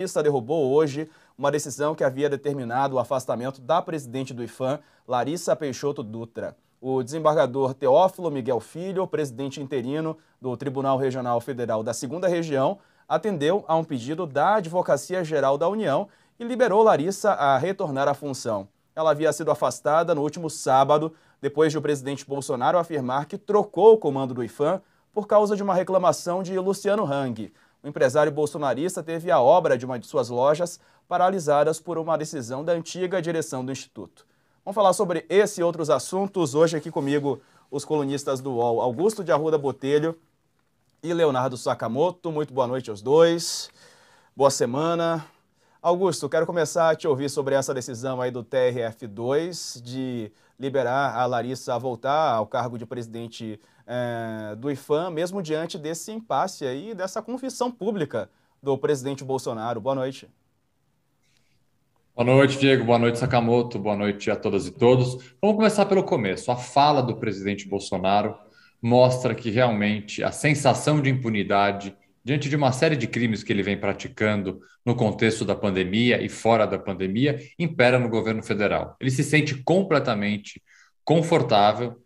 Justiça derrubou hoje uma decisão que havia determinado o afastamento da presidente do IFAM, Larissa Peixoto Dutra. O desembargador Teófilo Miguel Filho, presidente interino do Tribunal Regional Federal da Segunda Região, atendeu a um pedido da Advocacia Geral da União e liberou Larissa a retornar à função. Ela havia sido afastada no último sábado, depois de o presidente Bolsonaro afirmar que trocou o comando do IFAM por causa de uma reclamação de Luciano Hang, o empresário bolsonarista teve a obra de uma de suas lojas paralisadas por uma decisão da antiga direção do Instituto. Vamos falar sobre esse e outros assuntos hoje aqui comigo os colunistas do UOL, Augusto de Arruda Botelho e Leonardo Sakamoto. Muito boa noite aos dois. Boa semana. Augusto, quero começar a te ouvir sobre essa decisão aí do TRF2 de liberar a Larissa a voltar ao cargo de presidente é, do IFAM, mesmo diante desse impasse aí, dessa confissão pública do presidente Bolsonaro. Boa noite. Boa noite, Diego. Boa noite, Sakamoto. Boa noite a todas e todos. Vamos começar pelo começo. A fala do presidente Bolsonaro mostra que realmente a sensação de impunidade diante de uma série de crimes que ele vem praticando no contexto da pandemia e fora da pandemia, impera no governo federal. Ele se sente completamente confortável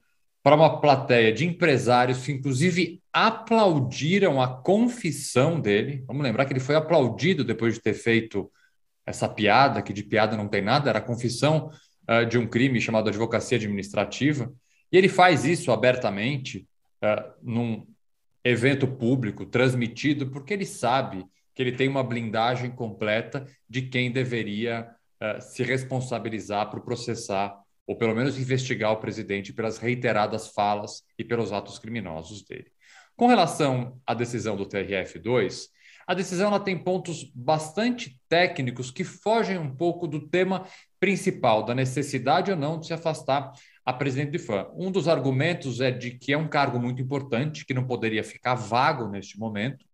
para uma plateia de empresários que, inclusive, aplaudiram a confissão dele. Vamos lembrar que ele foi aplaudido depois de ter feito essa piada, que de piada não tem nada, era a confissão uh, de um crime chamado advocacia administrativa. E ele faz isso abertamente, uh, num, evento público, transmitido, porque ele sabe que ele tem uma blindagem completa de quem deveria uh, se responsabilizar por processar ou pelo menos investigar o presidente pelas reiteradas falas e pelos atos criminosos dele. Com relação à decisão do TRF2, a decisão ela tem pontos bastante técnicos que fogem um pouco do tema principal, da necessidade ou não de se afastar a presidente de fã. Um dos argumentos é de que é um cargo muito importante, que não poderia ficar vago neste momento,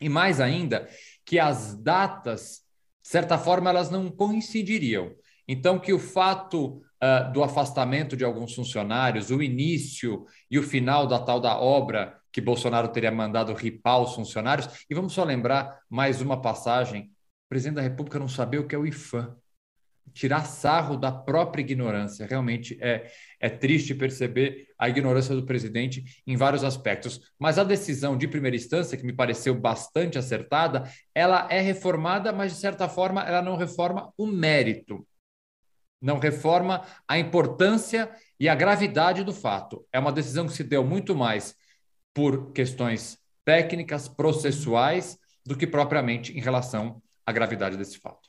e mais ainda, que as datas, de certa forma, elas não coincidiriam. Então, que o fato uh, do afastamento de alguns funcionários, o início e o final da tal da obra que Bolsonaro teria mandado ripar os funcionários, e vamos só lembrar mais uma passagem: o presidente da República não sabia o que é o IFAM. Tirar sarro da própria ignorância. Realmente é, é triste perceber a ignorância do presidente em vários aspectos. Mas a decisão de primeira instância, que me pareceu bastante acertada, ela é reformada, mas de certa forma ela não reforma o mérito não reforma a importância e a gravidade do fato. É uma decisão que se deu muito mais por questões técnicas, processuais, do que propriamente em relação à gravidade desse fato.